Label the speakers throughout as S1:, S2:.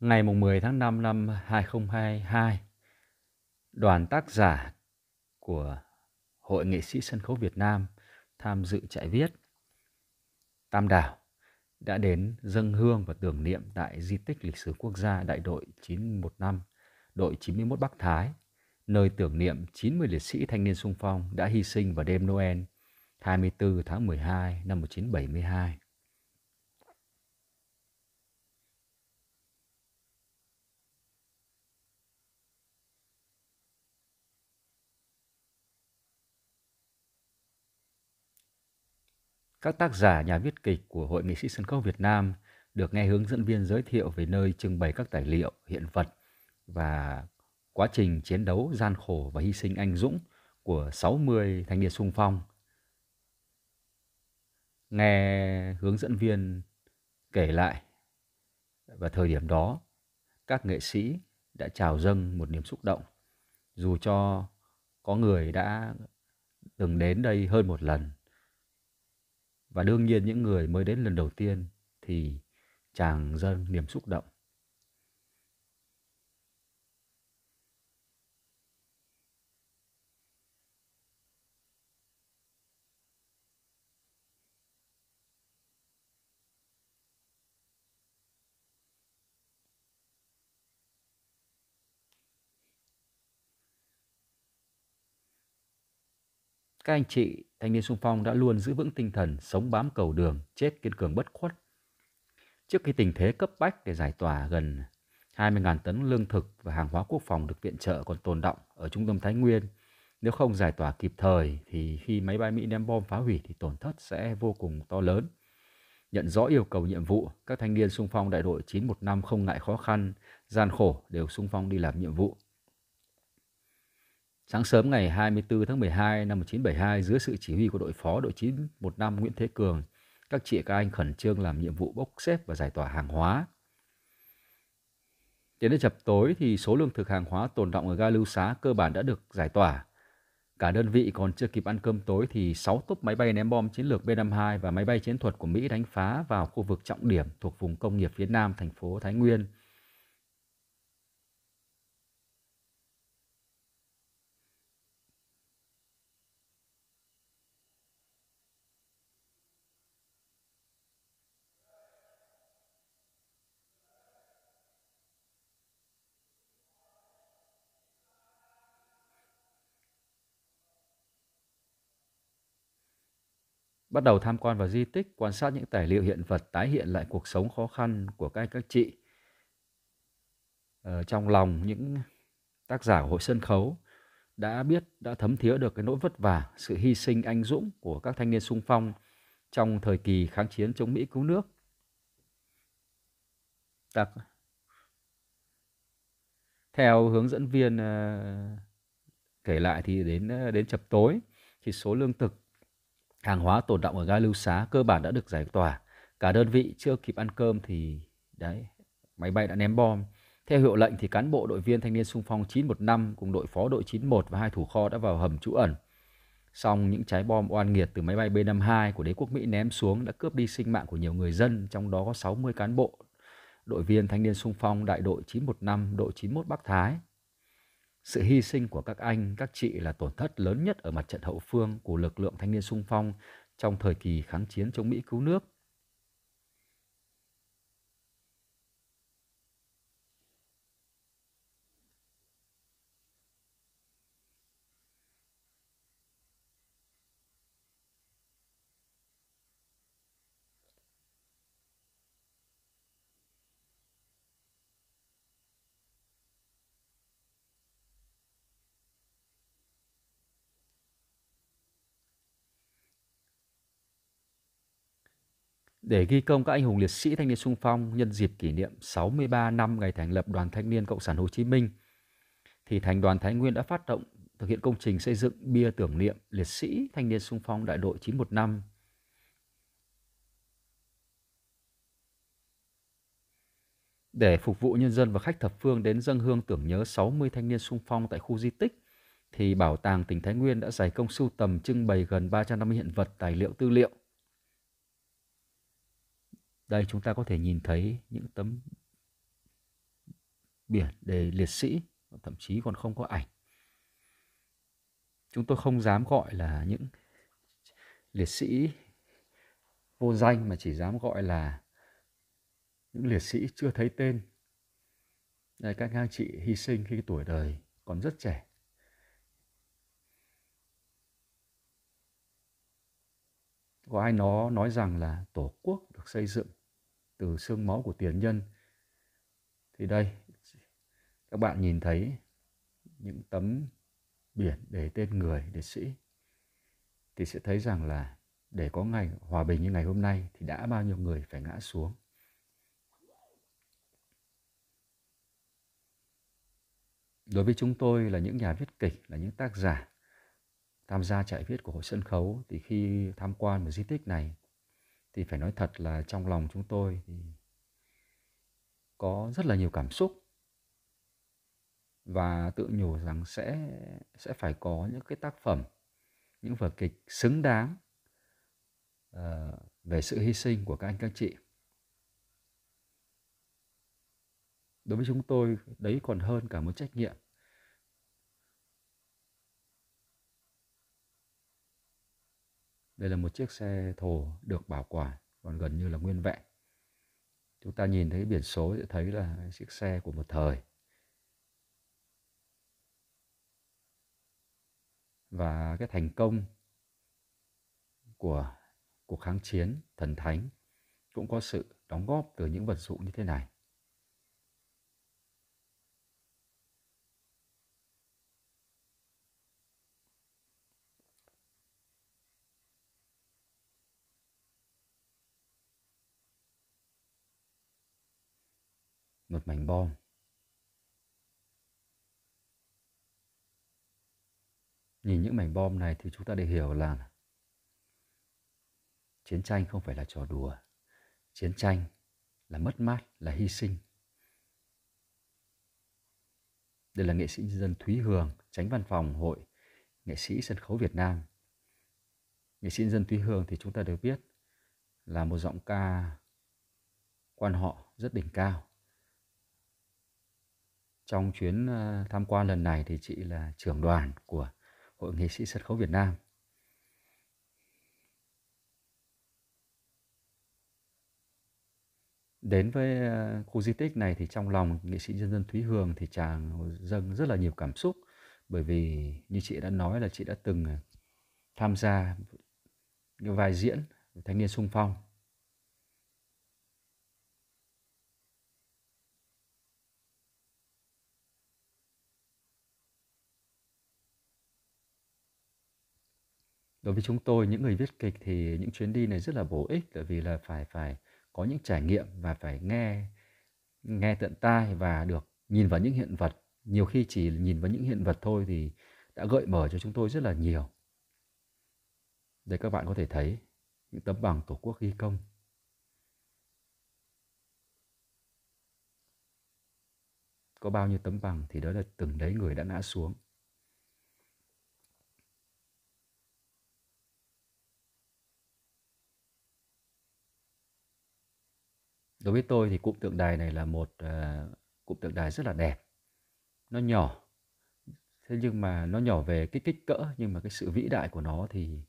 S1: Ngày 10 tháng 5 năm 2022, đoàn tác giả của Hội nghệ sĩ sân khấu Việt Nam tham dự trại viết Tam Đảo đã đến dân hương và tưởng niệm tại di tích lịch sử quốc gia đại đội 915, đội 91 Bắc Thái, nơi tưởng niệm 90 liệt sĩ thanh niên sung phong đã hy sinh vào đêm Noel 24 tháng 12 năm 1972. các tác giả nhà viết kịch của Hội nghệ sĩ sân khấu Việt Nam được nghe hướng dẫn viên giới thiệu về nơi trưng bày các tài liệu, hiện vật và quá trình chiến đấu gian khổ và hy sinh anh dũng của 60 thanh niên sung phong. Nghe hướng dẫn viên kể lại và thời điểm đó các nghệ sĩ đã trào dâng một niềm xúc động dù cho có người đã từng đến đây hơn một lần và đương nhiên những người mới đến lần đầu tiên thì chàng dâng niềm xúc động Các anh chị thanh niên sung phong đã luôn giữ vững tinh thần sống bám cầu đường, chết kiên cường bất khuất. Trước khi tình thế cấp bách để giải tỏa gần 20.000 tấn lương thực và hàng hóa quốc phòng được viện trợ còn tồn động ở trung tâm Thái Nguyên, nếu không giải tỏa kịp thời thì khi máy bay Mỹ ném bom phá hủy thì tổn thất sẽ vô cùng to lớn. Nhận rõ yêu cầu nhiệm vụ, các thanh niên sung phong đại đội 915 không ngại khó khăn, gian khổ đều sung phong đi làm nhiệm vụ. Sáng sớm ngày 24 tháng 12 năm 1972, dưới sự chỉ huy của đội phó đội 915 Nguyễn Thế Cường, các chị các anh khẩn trương làm nhiệm vụ bốc xếp và giải tỏa hàng hóa. Đến đến chập tối thì số lương thực hàng hóa tồn động ở ga Lưu Xá cơ bản đã được giải tỏa. Cả đơn vị còn chưa kịp ăn cơm tối thì 6 tốp máy bay ném bom chiến lược B-52 và máy bay chiến thuật của Mỹ đánh phá vào khu vực trọng điểm thuộc vùng công nghiệp phía Nam thành phố Thái Nguyên – bắt đầu tham quan vào di tích, quan sát những tài liệu hiện vật tái hiện lại cuộc sống khó khăn của các anh các chị. Ờ, trong lòng những tác giả hội sân khấu đã biết, đã thấm thía được cái nỗi vất vả, sự hy sinh anh dũng của các thanh niên sung phong trong thời kỳ kháng chiến chống Mỹ cứu nước. Đặc. Theo hướng dẫn viên ờ, kể lại thì đến ờ, đến chập tối thì số lương thực Hàng hóa tồn động ở ga Lưu Xá cơ bản đã được giải tỏa. Cả đơn vị chưa kịp ăn cơm thì đấy, máy bay đã ném bom. Theo hiệu lệnh thì cán bộ đội viên thanh niên sung phong 915 cùng đội phó đội 91 và hai thủ kho đã vào hầm trú ẩn. Song những trái bom oan nghiệt từ máy bay B-52 của đế quốc Mỹ ném xuống đã cướp đi sinh mạng của nhiều người dân, trong đó có 60 cán bộ, đội viên thanh niên sung phong đại đội 915, đội 91 Bắc Thái. Sự hy sinh của các anh, các chị là tổn thất lớn nhất ở mặt trận hậu phương của lực lượng thanh niên sung phong trong thời kỳ kháng chiến chống Mỹ cứu nước để ghi công các anh hùng liệt sĩ thanh niên sung phong nhân dịp kỷ niệm 63 năm ngày thành lập Đoàn Thanh niên Cộng sản Hồ Chí Minh thì Thành đoàn Thái Nguyên đã phát động thực hiện công trình xây dựng bia tưởng niệm liệt sĩ thanh niên sung phong đại đội 915 để phục vụ nhân dân và khách thập phương đến dân hương tưởng nhớ 60 thanh niên sung phong tại khu di tích thì Bảo tàng tỉnh Thái Nguyên đã giải công sưu tầm trưng bày gần 350 hiện vật tài liệu tư liệu đây chúng ta có thể nhìn thấy những tấm biển đề liệt sĩ, thậm chí còn không có ảnh. Chúng tôi không dám gọi là những liệt sĩ vô danh mà chỉ dám gọi là những liệt sĩ chưa thấy tên. Đây, các anh chị hy sinh khi tuổi đời còn rất trẻ. có ai nó nói rằng là tổ quốc được xây dựng từ xương máu của tiền nhân thì đây các bạn nhìn thấy những tấm biển để tên người liệt sĩ thì sẽ thấy rằng là để có ngày hòa bình như ngày hôm nay thì đã bao nhiêu người phải ngã xuống đối với chúng tôi là những nhà viết kịch là những tác giả tham gia trại viết của hội sân khấu thì khi tham quan một di tích này thì phải nói thật là trong lòng chúng tôi thì có rất là nhiều cảm xúc và tự nhủ rằng sẽ sẽ phải có những cái tác phẩm những vở kịch xứng đáng uh, về sự hy sinh của các anh các chị đối với chúng tôi đấy còn hơn cả một trách nhiệm Đây là một chiếc xe thổ được bảo quản còn gần như là nguyên vẹn. Chúng ta nhìn thấy biển số sẽ thấy là chiếc xe của một thời. Và cái thành công của cuộc kháng chiến thần thánh cũng có sự đóng góp từ những vật dụng như thế này. một mảnh bom nhìn những mảnh bom này thì chúng ta để hiểu là chiến tranh không phải là trò đùa chiến tranh là mất mát là hy sinh đây là nghệ sĩ nhân dân thúy Hương, tránh văn phòng hội nghệ sĩ sân khấu việt nam nghệ sĩ nhân dân thúy Hương thì chúng ta đều biết là một giọng ca quan họ rất đỉnh cao trong chuyến ờ, tham quan lần này thì chị là trưởng đoàn của Hội nghệ sĩ sân khấu Việt Nam. Đến với ờ, khu di tích này thì trong lòng nghệ sĩ nhân dân Thúy Hường thì chàng dâng rất là nhiều cảm xúc bởi vì như chị đã nói là chị đã từng ờ, tham gia cái vai diễn thanh niên sung phong đối với chúng tôi những người viết kịch thì những chuyến đi này rất là bổ ích bởi vì là phải phải có những trải nghiệm và phải nghe nghe tận tai và được nhìn vào những hiện vật nhiều khi chỉ nhìn vào những hiện vật thôi thì đã gợi mở cho chúng tôi rất là nhiều đây các bạn có thể thấy những tấm bằng tổ quốc ghi công có bao nhiêu tấm bằng thì đó là từng đấy người đã ngã xuống đối với tôi thì cụm tượng đài này là một uh, cụm tượng đài rất là đẹp nó nhỏ thế nhưng mà nó nhỏ về cái kích cỡ nhưng mà cái sự vĩ đại của nó thì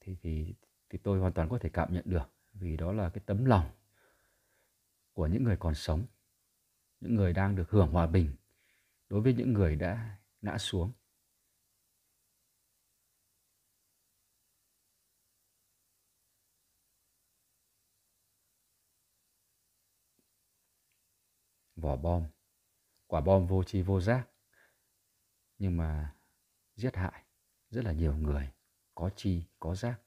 S1: thì thì thì tôi hoàn toàn có thể cảm nhận được vì đó là cái tấm lòng của những người còn sống những người đang được hưởng hòa bình đối với những người đã ngã xuống vỏ bom quả bom vô tri vô giác nhưng mà giết hại rất là nhiều người có chi có giác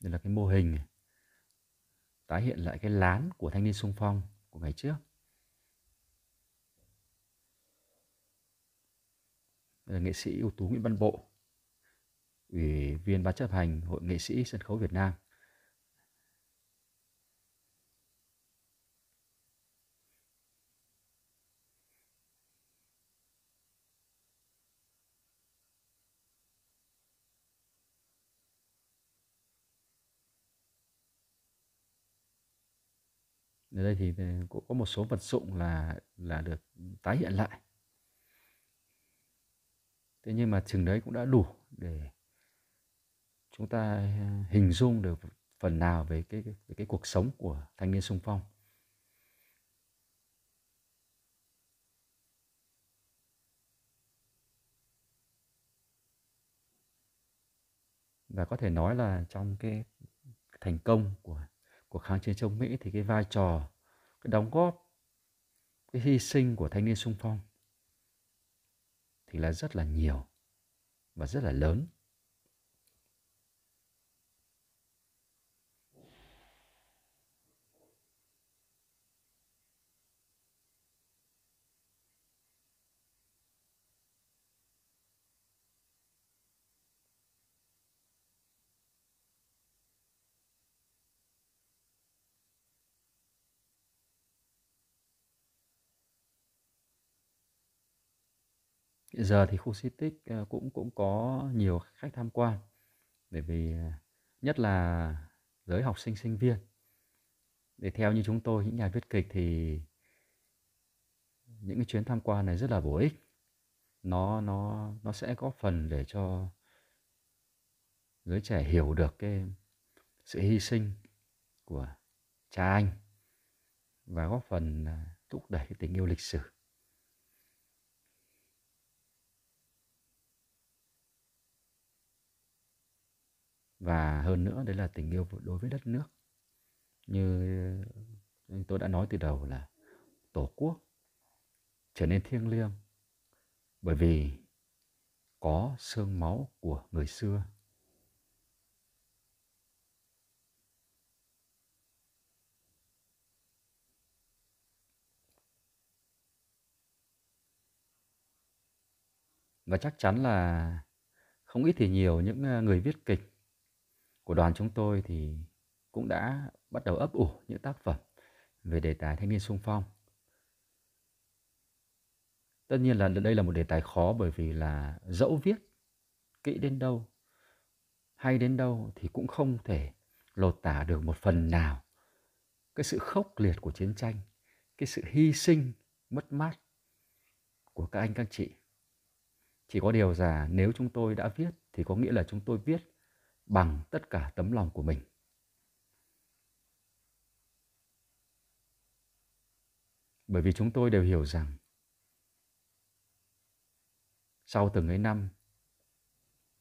S1: đây là cái mô hình tái hiện lại cái lán của thanh niên sung phong của ngày trước Ờ, nghệ sĩ ưu tú Nguyễn Văn Bộ, Ủy viên Ban chấp hành Hội nghệ sĩ sân khấu Việt Nam. ở đây thì ờ, cũng có một số vật dụng là là được tái hiện lại thế nhưng mà chừng đấy cũng đã đủ để chúng ta ờ, hình dung được phần nào về cái về cái cuộc sống của thanh niên sung phong và có thể nói là trong cái thành công của của kháng chiến chống Mỹ thì cái vai trò cái đóng góp cái hy sinh của thanh niên sung phong thì là rất là nhiều và rất là lớn giờ thì khu di tích ờ, cũng cũng có nhiều khách tham quan bởi vì ờ, nhất là giới học sinh sinh viên. Để theo như chúng tôi những nhà viết kịch thì những cái chuyến tham quan này rất là bổ ích. Nó nó nó sẽ góp phần để cho giới trẻ hiểu được cái sự hy sinh của cha anh và góp phần ờ, thúc đẩy tình yêu lịch sử và hơn nữa đấy là tình yêu đối với đất nước như tôi đã nói từ đầu là tổ quốc trở nên thiêng liêng bởi vì có xương máu của người xưa và chắc chắn là không ít thì nhiều những ờ, người viết kịch của đoàn chúng tôi thì cũng đã bắt đầu ấp ủ những tác phẩm về đề tài thanh niên sung phong. Tất nhiên là đây là một đề tài khó bởi vì là dẫu viết kỹ đến đâu, hay đến đâu thì cũng không thể lột tả được một phần nào cái sự khốc liệt của chiến tranh, cái sự hy sinh, mất mát của các anh các chị. Chỉ có điều là nếu chúng tôi đã viết thì có nghĩa là chúng tôi viết bằng tất cả tấm lòng của mình bởi vì chúng tôi đều hiểu rằng sau từng ấy năm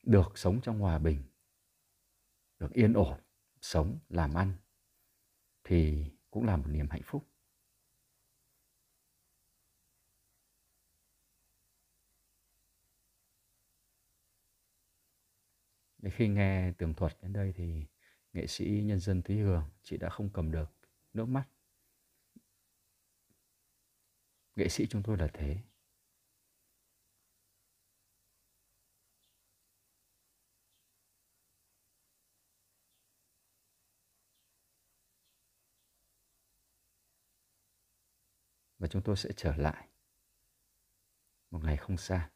S1: được sống trong hòa bình được yên ổn sống làm ăn thì cũng là một niềm hạnh phúc khi nghe tường thuật đến đây thì nghệ sĩ nhân dân Thúy Hường chị đã không cầm được nước mắt. Nghệ sĩ chúng tôi là thế. Và chúng tôi sẽ trở lại một ngày không xa.